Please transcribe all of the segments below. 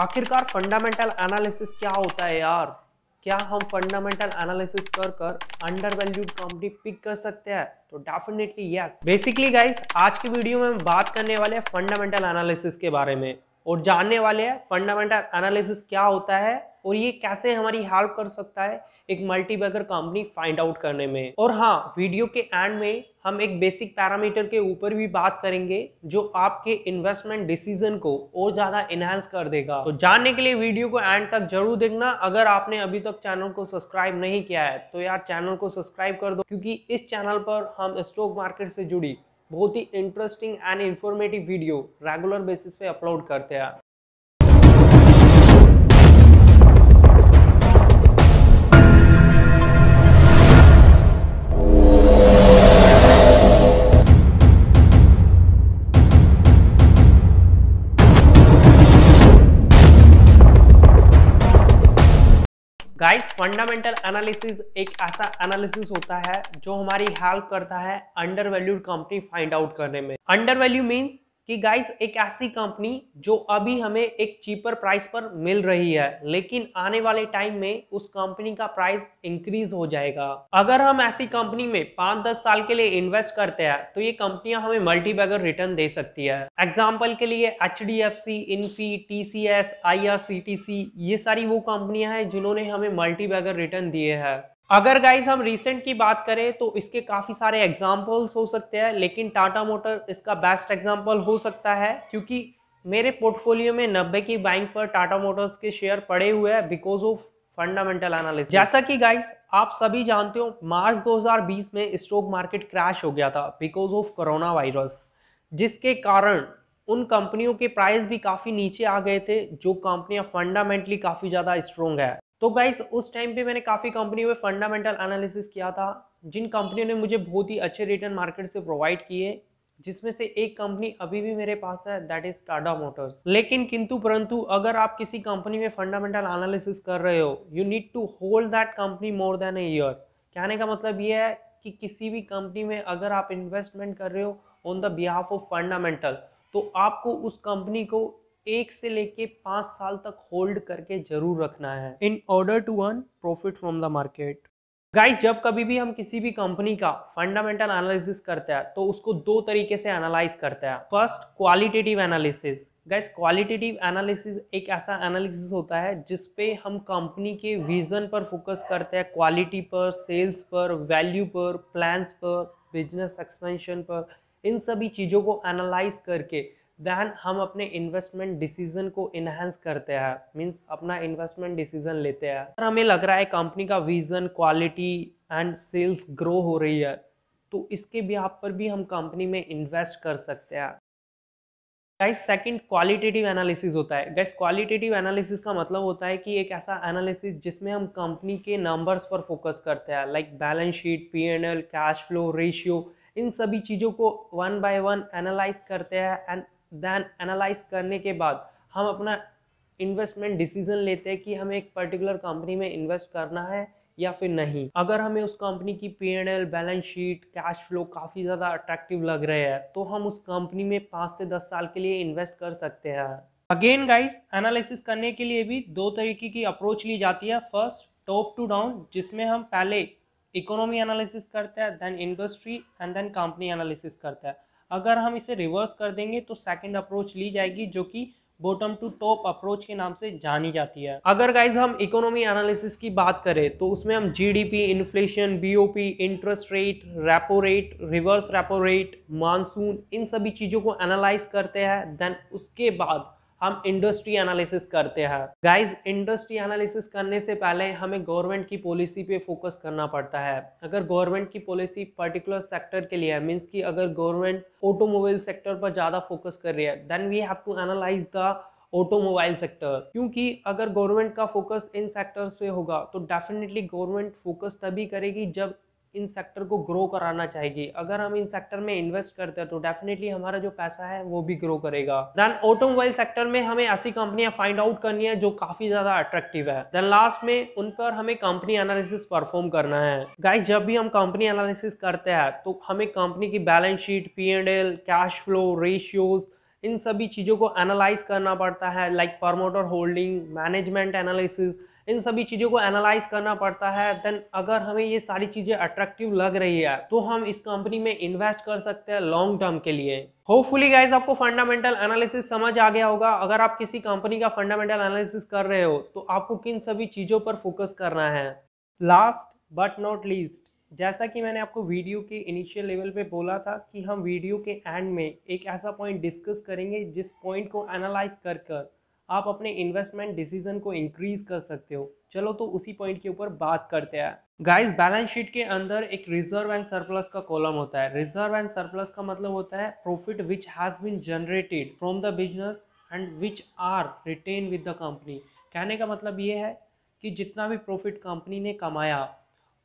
आखिरकार fundamental analysis क्या होता है यार क्या हम फंडामेंटल एनालिसिस कर कर अंडर वैल्यूड कंपनी पिक कर सकते हैं तो डेफिनेटली यस बेसिकली गाइस आज की वीडियो में हम बात करने वाले हैं फंडामेंटल एनालिसिस के बारे में और जानने वाले हैं फंडामेंटल एनालिसिस क्या होता है और ये कैसे हमारी हेल्प कर सकता है एक मल्टीबैगर कंपनी फाइंड आउट करने में और हाँ वीडियो के एंड में हम एक बेसिक पैरामीटर के ऊपर भी बात करेंगे जो आपके इन्वेस्टमेंट डिसीजन को और ज़्यादा इनहेंस कर देगा तो जानने के लिए वीडियो को एंड तक जरूर देखना अगर आपने अभी तक चैनल को सब्सक्राइब नहीं किया है तो यार चैनल को सब्सक्राइब कर दो क्योंकि इस चैनल पर हम स्टॉक मार्केट से जुड़ी बहुत ही interesting and informative video regular basis पे अपलोड करते हैं गाइस फंडामेंटल एनालिसिस एक ऐसा एनालिसिस होता है जो हमारी हेल्प करता है undervalued company find out करने में अंडर वैल्यू मीन्स कि गाइस एक ऐसी कंपनी जो अभी हमें एक चीपर प्राइस पर मिल रही है लेकिन आने वाले टाइम में उस कंपनी का प्राइस इंक्रीज हो जाएगा अगर हम ऐसी कंपनी में पाँच दस साल के लिए इन्वेस्ट करते हैं तो ये कंपनियां हमें बैगर रिटर्न दे सकती है एग्जाम्पल के लिए H D F C Infy T C S I R C T C ये सारी वो कंपनियां हैं जिन्होंने हमें बैगर रिटर्न दिए हैं अगर गाइज हम रिसेंट की बात करें तो इसके काफ़ी सारे एग्जाम्पल्स हो सकते हैं लेकिन टाटा मोटर इसका बेस्ट एग्जाम्पल हो सकता है क्योंकि मेरे पोर्टफोलियो में नब्बे की बैंक पर टाटा मोटर्स के शेयर पड़े हुए हैं बिकॉज ऑफ फंडामेंटल एनालिसिस जैसा कि गाइस आप सभी जानते हो मार्च 2020 में स्टॉक मार्केट क्रैश हो गया था बिकॉज ऑफ कोरोना वायरस जिसके कारण उन कंपनियों के प्राइस भी काफ़ी नीचे आ गए थे जो कंपनियां फंडामेंटली काफ़ी ज़्यादा स्ट्रोंग है तो गाइज उस टाइम पे मैंने काफ़ी कंपनियों में फंडामेंटल एनालिसिस किया था जिन कंपनियों ने मुझे बहुत ही अच्छे रिटर्न मार्केट से प्रोवाइड किए जिसमें से एक कंपनी अभी भी मेरे पास है दैट इज टाटा मोटर्स लेकिन किंतु परंतु अगर आप किसी कंपनी में फंडामेंटल एनालिसिस कर रहे हो you need to hold that company more than a year कहने का मतलब ये है कि किसी भी कंपनी में अगर आप इन्वेस्टमेंट कर रहे हो on the behalf of fundamental तो आपको उस कंपनी को एक से लेके पांच साल तक होल्ड करके जरूर रखना है in order to earn profit from the market guys जब कभी भी हम किसी भी कंपनी का फंडामेंटल एनालिसिस करते हैं तो उसको दो तरीके से एनालाइज करते हैं first qualitative analysis guys qualitative analysis एक ऐसा एनालिसिस होता है जिस पे हम कंपनी के विजन पर फोकस करते हैं क्वालिटी पर सेल्स पर वैल्यू पर प्लान्स पर बिजनेस एक्सपेंशन पर इन सभी चीज़ों को एनालाइज करके देन हम अपने इन्वेस्टमेंट डिसीजन को इन्हेंस करते हैं मीन्स अपना इन्वेस्टमेंट डिसीजन लेते हैं अगर हमें लग रहा है कंपनी का vision quality and sales grow हो रही है तो इसके आप पर भी हम कंपनी में इन्वेस्ट कर सकते हैं गाइस सेकंड क्वालिटेटिव एनालिसिस होता है गाइस क्वालिटेटिव एनालिसिस का मतलब होता है कि एक ऐसा एनालिसिस जिसमें हम कंपनी के नंबर्स पर फोकस करते हैं like balance sheet P N L cash flow ratio इन सभी चीज़ों को वन बाय वन एनालाइज करते हैं एंड दैन एनालाइज करने के बाद हम अपना इन्वेस्टमेंट डिसीजन लेते हैं कि हमें एक पर्टिकुलर कंपनी में इन्वेस्ट करना है या फिर नहीं अगर हमें उस कंपनी की P and L balance sheet cash flow काफ़ी ज़्यादा अट्रैक्टिव लग रहे हैं तो हम उस कंपनी में पाँच से दस साल के लिए इन्वेस्ट कर सकते हैं अगेन गाइस एनालिसिस करने के लिए भी दो तरीके की अप्रोच ली जाती है फर्स्ट टॉप टू डाउन जिसमें हम पहले इकोनॉमी एनालिसिस करते हैं then industry and then company analysis करते हैं अगर हम इसे रिवर्स कर देंगे तो सेकंड अप्रोच ली जाएगी जो कि बॉटम टू टॉप अप्रोच के नाम से जानी जाती है अगर गाइज हम इकोनॉमी एनालिसिस की बात करें तो उसमें हम GDP, inflation BOP, interest rate repo rate reverse repo rate monsoon इन सभी चीज़ों को एनालाइज करते हैं देन उसके बाद हम इंडस्ट्री एनालिसिस करते हैं गाइस इंडस्ट्री एनालिसिस करने से पहले हमें गवर्नमेंट की पॉलिसी पे फोकस करना पड़ता है अगर गवर्नमेंट की पॉलिसी पर्टिकुलर सेक्टर के लिए मीन्स कि अगर गवर्नमेंट ऑटोमोबाइल सेक्टर पर ज़्यादा फोकस कर रही है then we have to analyse the automobile sector क्योंकि अगर गवर्नमेंट का फोकस इन सेक्टर्स पे होगा तो डेफिनेटली गवर्नमेंट फोकस तभी करेगी जब इन सेक्टर को ग्रो कराना चाहिए अगर हम इन सेक्टर में इन्वेस्ट करते हैं तो डेफिनेटली हमारा जो पैसा है वो भी ग्रो करेगा देन ऑटोमोबाइल सेक्टर में हमें ऐसी कंपनियां फाइंड आउट करनी है जो काफी ज्यादा अट्रैक्टिव है देन लास्ट में उन पर हमें कंपनी एनालिसिस परफॉर्म करना है गाइस जब भी हम कंपनी एनालिसिस करते हैं तो हमें कंपनी की balance sheet P and L cash flow ratios इन सभी चीज़ों को एनालाइज करना पड़ता है like promoter holding management analysis इन सभी चीज़ों को एनालाइज करना पड़ता है देन अगर हमें ये सारी चीज़ें अट्रैक्टिव लग रही है तो हम इस कंपनी में इन्वेस्ट कर सकते हैं लॉन्ग टर्म के लिए होपफुली गाइज आपको फंडामेंटल एनालिसिस समझ आ गया होगा अगर आप किसी कंपनी का फंडामेंटल एनालिसिस कर रहे हो तो आपको किन सभी चीज़ों पर फोकस करना है लास्ट बट नॉट लीस्ट जैसा कि मैंने आपको वीडियो के इनिशियल लेवल पे बोला था कि हम वीडियो के एंड में एक ऐसा पॉइंट डिस्कस करेंगे जिस पॉइंट को एनालाइज कर कर आप अपने इन्वेस्टमेंट डिसीजन को इंक्रीज कर सकते हो चलो तो उसी पॉइंट के ऊपर बात करते हैं गाइस बैलेंस शीट के अंदर एक रिजर्व एंड सरप्लस का कॉलम होता है रिजर्व एंड सरप्लस का मतलब होता है profit which has been generated from the business and which are retained with the company कहने का मतलब ये है कि जितना भी प्रॉफिट कंपनी ने कमाया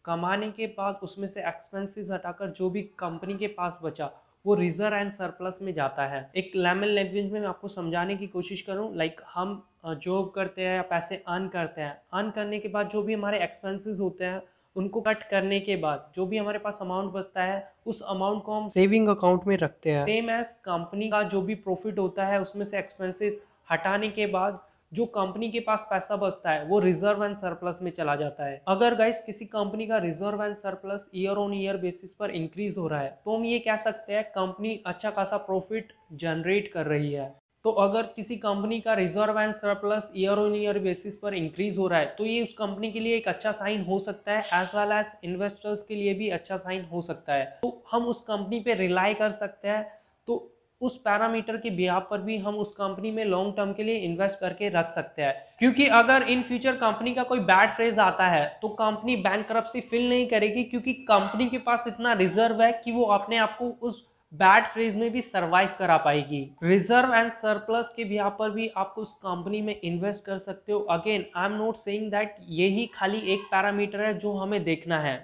कमाने के बाद उसमें से एक्सपेंसेस हटाकर जो भी कंपनी के पास बचा वो रिजर्व एंड सरप्लस में जाता है एक लेमन लैंग्वेज में मैं आपको समझाने की कोशिश करूँ लाइक हम जॉब करते हैं या पैसे अर्न करते हैं अर्न करने के बाद जो भी हमारे एक्सपेंसेस होते हैं उनको कट करने के बाद जो भी हमारे पास अमाउंट बचता है उस अमाउंट को हम सेविंग अकाउंट में रखते हैं सेम एज कंपनी का जो भी प्रॉफिट होता है उसमें से एक्सपेंसेस हटाने के बाद जो कंपनी के पास पैसा बचता है वो रिजर्व एंड सरप्लस में चला जाता है अगर गाइस किसी कंपनी का reserve and surplus year on year basis पर इंक्रीज हो रहा है तो हम ये कह सकते हैं कंपनी अच्छा खासा प्रॉफिट जनरेट कर रही है तो अगर किसी कंपनी का reserve and surplus year on year basis पर इंक्रीज हो रहा है तो ये उस कंपनी के लिए एक अच्छा साइन हो सकता है एज वेल एज इन्वेस्टर्स के लिए भी अच्छा साइन हो सकता है तो हम उस कंपनी पे रिलाई कर सकते हैं तो उस पैरामीटर के बिहार पर भी हम उस कंपनी में लॉन्ग टर्म के लिए इन्वेस्ट करके रख सकते हैं क्योंकि अगर इन फ्यूचर कंपनी का कोई बैड फ्रेज आता है तो कंपनी बैंक करप्सी फिल नहीं करेगी क्योंकि कंपनी के पास इतना रिजर्व है कि वो अपने आप को उस बैड फ्रेज में भी सर्वाइव करा पाएगी रिजर्व एंड सरप्लस के भी यहाँ पर भी आप उस कंपनी में इन्वेस्ट कर सकते हो again I am not saying that यही खाली एक पैरामीटर है जो हमें देखना है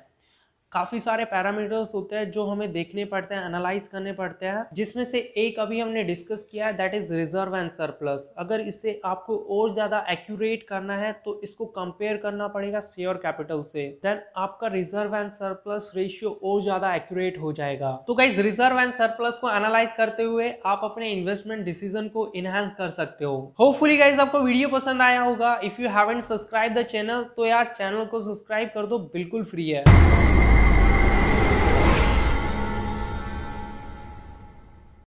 काफ़ी सारे पैरामीटर्स होते हैं जो हमें देखने पड़ते हैं एनालाइज करने पड़ते हैं जिसमें से एक अभी हमने डिस्कस किया है that is reserve and surplus अगर इससे आपको और ज़्यादा एक्यूरेट करना है तो इसको कंपेयर करना पड़ेगा शेयर कैपिटल से देन आपका रिजर्व एंड सरप्लस रेशियो और ज़्यादा एक्यूरेट हो जाएगा तो गाइज रिजर्व एंड सरप्लस को एनालाइज करते हुए आप अपने इन्वेस्टमेंट डिसीजन को इनहेंस कर सकते हो होपफुली गाइज आपको वीडियो पसंद आया होगा if you haven't subscribe the channel तो यार चैनल को सब्सक्राइब कर दो बिल्कुल फ्री है